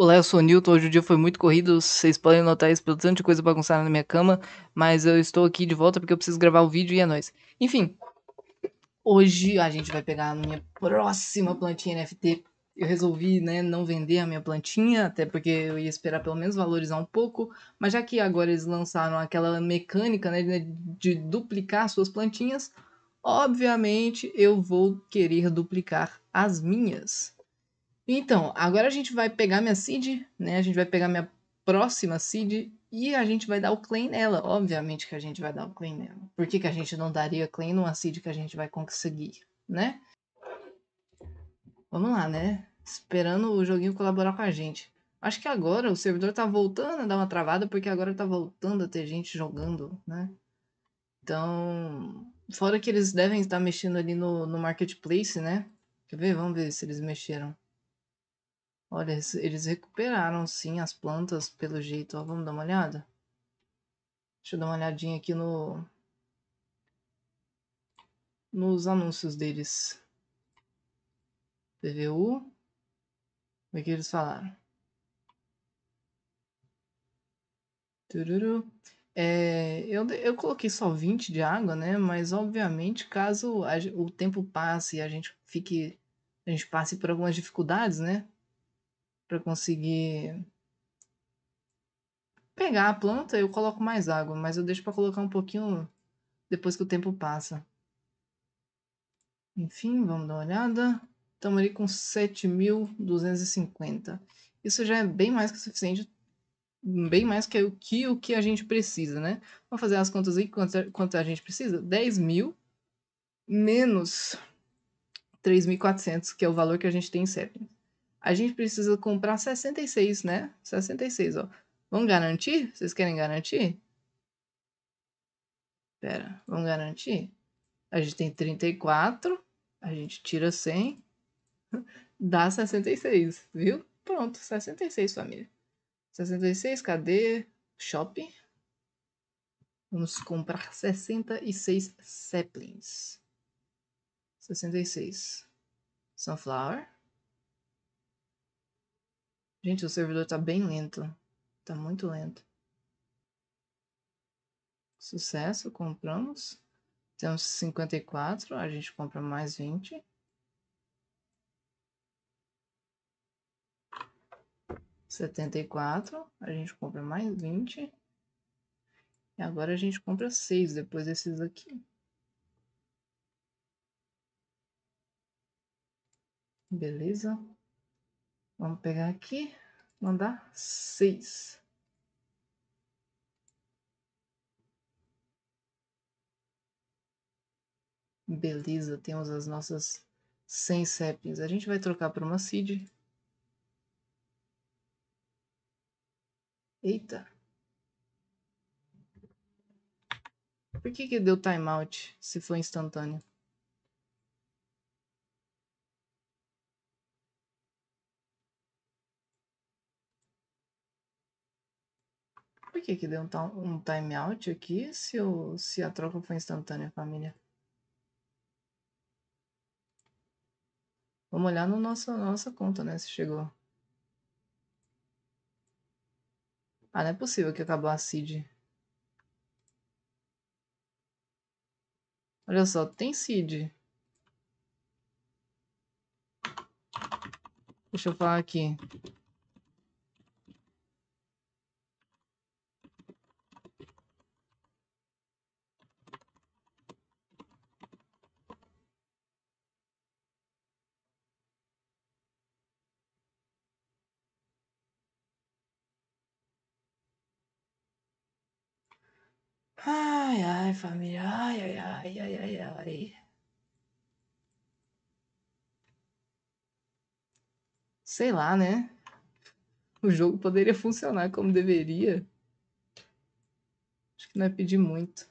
O Lesson Newton hoje o dia foi muito corrido, vocês podem notar isso pelo tanto de coisa bagunçada na minha cama, mas eu estou aqui de volta porque eu preciso gravar o vídeo e é nóis. Enfim, hoje a gente vai pegar a minha próxima plantinha NFT. Eu resolvi, né, não vender a minha plantinha, até porque eu ia esperar pelo menos valorizar um pouco, mas já que agora eles lançaram aquela mecânica, né, de duplicar suas plantinhas, obviamente eu vou querer duplicar as minhas. Então, agora a gente vai pegar minha seed, né? A gente vai pegar minha próxima seed e a gente vai dar o claim nela. Obviamente que a gente vai dar o claim nela. Por que, que a gente não daria claim numa seed que a gente vai conseguir, né? Vamos lá, né? Esperando o joguinho colaborar com a gente. Acho que agora o servidor tá voltando a dar uma travada, porque agora tá voltando a ter gente jogando, né? Então, fora que eles devem estar mexendo ali no, no marketplace, né? Quer ver? Vamos ver se eles mexeram. Olha, eles- recuperaram sim as plantas, pelo jeito. Ó, vamos dar uma olhada? Deixa eu dar uma olhadinha aqui no nos anúncios deles. PVU. O que eles falaram? Tururu. É, eu, eu coloquei só 20 de água, né? Mas obviamente, caso a o tempo passe e a gente fique. A gente passe por algumas dificuldades, né? para conseguir pegar a planta, eu coloco mais água, mas eu deixo para colocar um pouquinho depois que o tempo passa. Enfim, vamos dar uma olhada. Estamos ali com 7.250. Isso já é bem mais que o suficiente, bem mais que o que, o que a gente precisa, né? Vamos fazer as contas aí, quanto, a, quanto a gente precisa? 10.000 mil menos 3.400, que é o valor que a gente tem em sépias a gente precisa comprar 66, né? 66, ó. Vamos garantir? Vocês querem garantir? Espera, vamos garantir? A gente tem 34, a gente tira 100, dá 66, viu? Pronto, 66, família. 66, cadê? Shopping. Vamos comprar 66 saplings. 66. Sunflower. Gente, o servidor tá bem lento. Tá muito lento. Sucesso, compramos. Temos 54, a gente compra mais 20. Setenta e quatro, a gente compra mais vinte. E agora a gente compra seis depois desses aqui. Beleza? Vamos pegar aqui, mandar seis. Beleza, temos as nossas 100 saplings. A gente vai trocar por uma seed. Eita. Por que que deu timeout se foi instantâneo? por que, que deu um, um timeout aqui se, o, se a troca foi instantânea, família? Vamos olhar na no nossa, nossa conta, né? Se chegou. Ah, não é possível que acabou a seed. Olha só, tem seed. Deixa eu falar aqui. Ai, ai, família, ai, ai, ai, ai, ai, ai. Sei lá, né? O jogo poderia funcionar como deveria. Acho que não é pedir muito.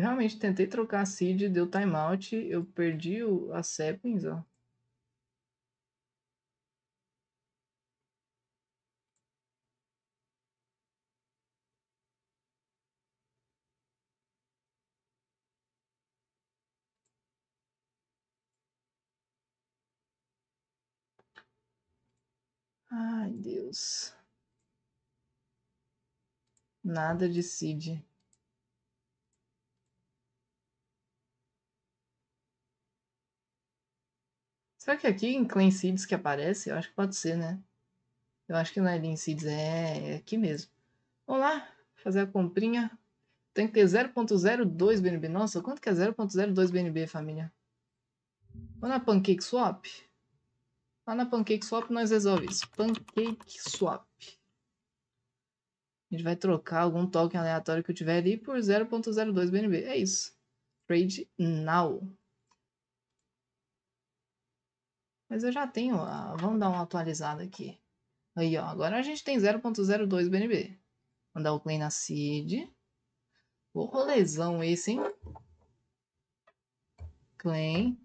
realmente tentei trocar a seed, deu timeout, eu perdi o, a Seppens, ó. Ai, Deus. Nada de Cid. Será que aqui em Clean Seeds que aparece? Eu acho que pode ser, né? Eu acho que não é em Seeds, é, é aqui mesmo. Vamos lá, fazer a comprinha. Tem que ter 0.02 BNB. Nossa, quanto que é 0.02 BNB, família? Vamos na Pancake Swap? Lá na Pancake Swap nós resolvemos isso. Pancake Swap. A gente vai trocar algum token aleatório que eu tiver ali por 0.02 BNB. É isso. Trade now. Mas eu já tenho. Ah, vamos dar uma atualizada aqui. Aí, ó. Agora a gente tem 0.02 BNB. Mandar o clean na seed. O rolezão esse, hein? Clean.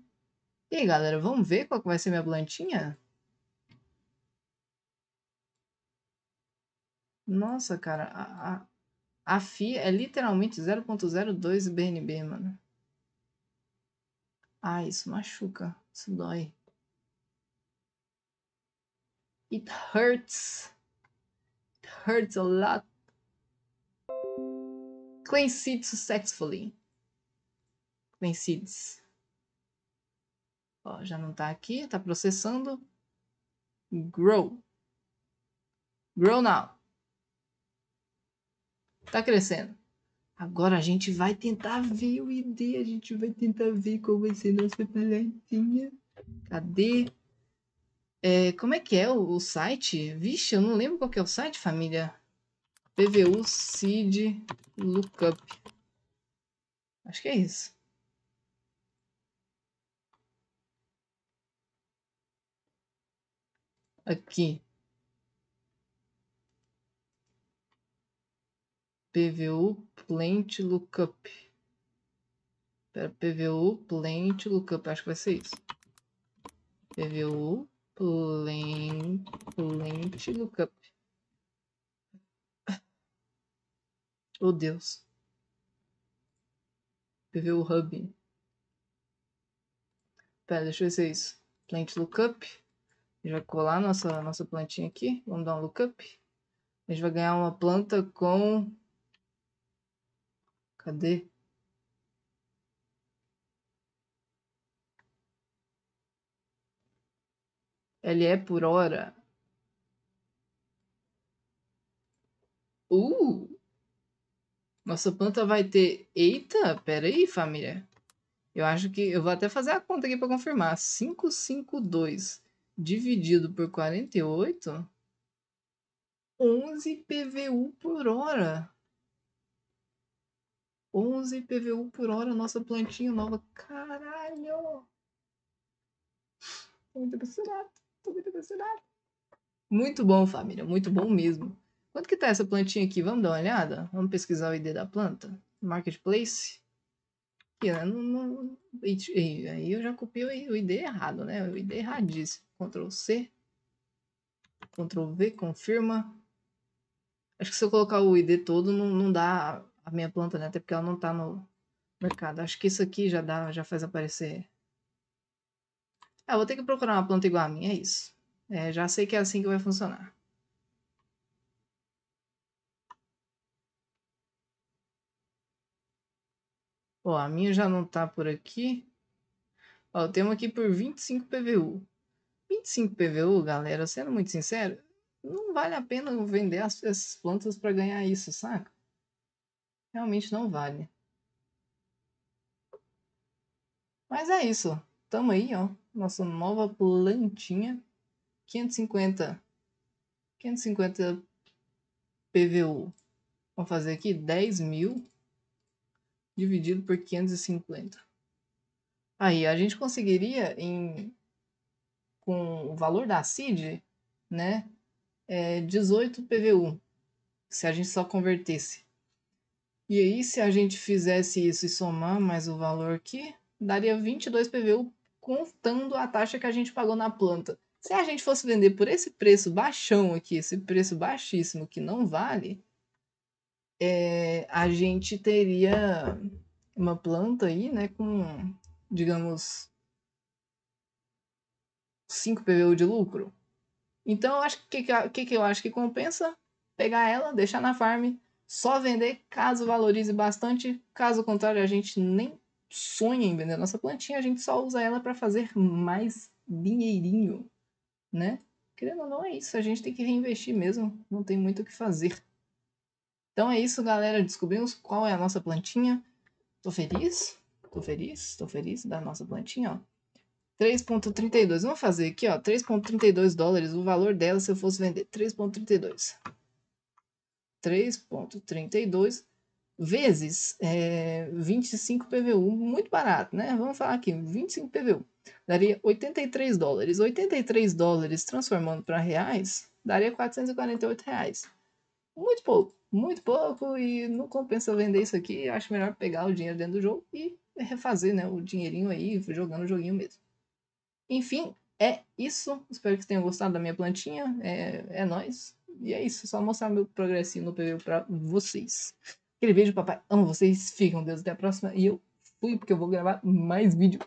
E aí, galera, vamos ver qual vai ser minha plantinha? Nossa, cara, a, a, a FI é literalmente 0.02 BNB, mano. Ah, isso machuca, isso dói. It hurts. It hurts a lot. Cleanse seeds successfully. Cleanse seeds. Ó, já não tá aqui, tá processando. Grow. Grow now. Tá crescendo. Agora a gente vai tentar ver o ID, a gente vai tentar ver como vai ser nossa plantinha. Cadê? É, como é que é o, o, site? Vixe, eu não lembro qual que é o site, família. PVU Seed Lookup. Acho que é isso. Aqui. PVU Plant Lookup. Pera, PVU Plant Lookup. Acho que vai ser isso. PVU lent, lent lookup. Oh, Deus. PV o hub. Pera, deixa eu ver se é isso. Plant lookup. A gente vai colar nossa, nossa plantinha aqui. Vamos dar um lookup. A gente vai ganhar uma planta com... Cadê? Ele é por hora. Uh! Nossa planta vai ter. Eita, peraí, família. Eu acho que. Eu vou até fazer a conta aqui para confirmar. 552 dividido por 48. 11 PVU por hora. 11 PVU por hora, nossa plantinha nova. Caralho! Muito absurdo. Tô muito Muito bom, família. Muito bom mesmo. Quanto que tá essa plantinha aqui? Vamos dar uma olhada? Vamos pesquisar o ID da planta? Marketplace? Aqui, né? Aí eu já copiei o ID errado, né? O ID erradíssimo. Ctrl C. Ctrl V, confirma. Acho que se eu colocar o ID todo, não, não dá a minha planta, né? Até porque ela não tá no mercado. Acho que isso aqui já dá, já faz aparecer ah, vou ter que procurar uma planta igual a minha, é isso. É, já sei que é assim que vai funcionar. Ó, a minha já não tá por aqui. Ó, eu tenho aqui por 25 PVU. 25 PVU, galera, sendo muito sincero, não vale a pena vender as, essas plantas para ganhar isso, saca? Realmente não vale. Mas é isso. Tamo aí, ó nossa nova plantinha. 550. 550 PVU. Vamos fazer aqui 10 mil dividido por 550. Aí a gente conseguiria em com o valor da CID, né? É 18 PVU. Se a gente só convertesse. E aí, se a gente fizesse isso e somar mais o valor aqui, daria 22 PVU contando a taxa que a gente pagou na planta. Se a gente fosse vender por esse preço baixão aqui, esse preço baixíssimo que não vale, é, a gente teria uma planta aí, né, com, digamos, 5 PVU de lucro. Então, eu acho que o que, que eu acho que compensa? Pegar ela, deixar na farm, só vender caso valorize bastante, caso contrário, a gente nem sonha em vender nossa plantinha, a gente só usa ela para fazer mais dinheirinho, né? Querendo ou não, é isso. A gente tem que reinvestir mesmo. Não tem muito o que fazer. Então é isso, galera. Descobrimos qual é a nossa plantinha. Tô feliz. Tô feliz. Tô feliz da nossa plantinha, ó. 3.32. Vamos fazer aqui, ó. 3.32 dólares. O valor dela se eu fosse vender. 3.32. 3.32 vezes é, 25 PVU, muito barato, né? Vamos falar aqui, 25 PVU, daria 83 dólares. 83 dólares transformando para reais, daria 448 reais. Muito pouco, muito pouco e não compensa vender isso aqui. Acho melhor pegar o dinheiro dentro do jogo e refazer né, o dinheirinho aí, jogando o joguinho mesmo. Enfim, é isso. Espero que tenham gostado da minha plantinha. É, é nóis. E é isso, só mostrar meu progressinho no PVU para vocês. Aquele beijo, papai. Amo vocês. Fiquem com Deus. Até a próxima. E eu fui, porque eu vou gravar mais vídeo.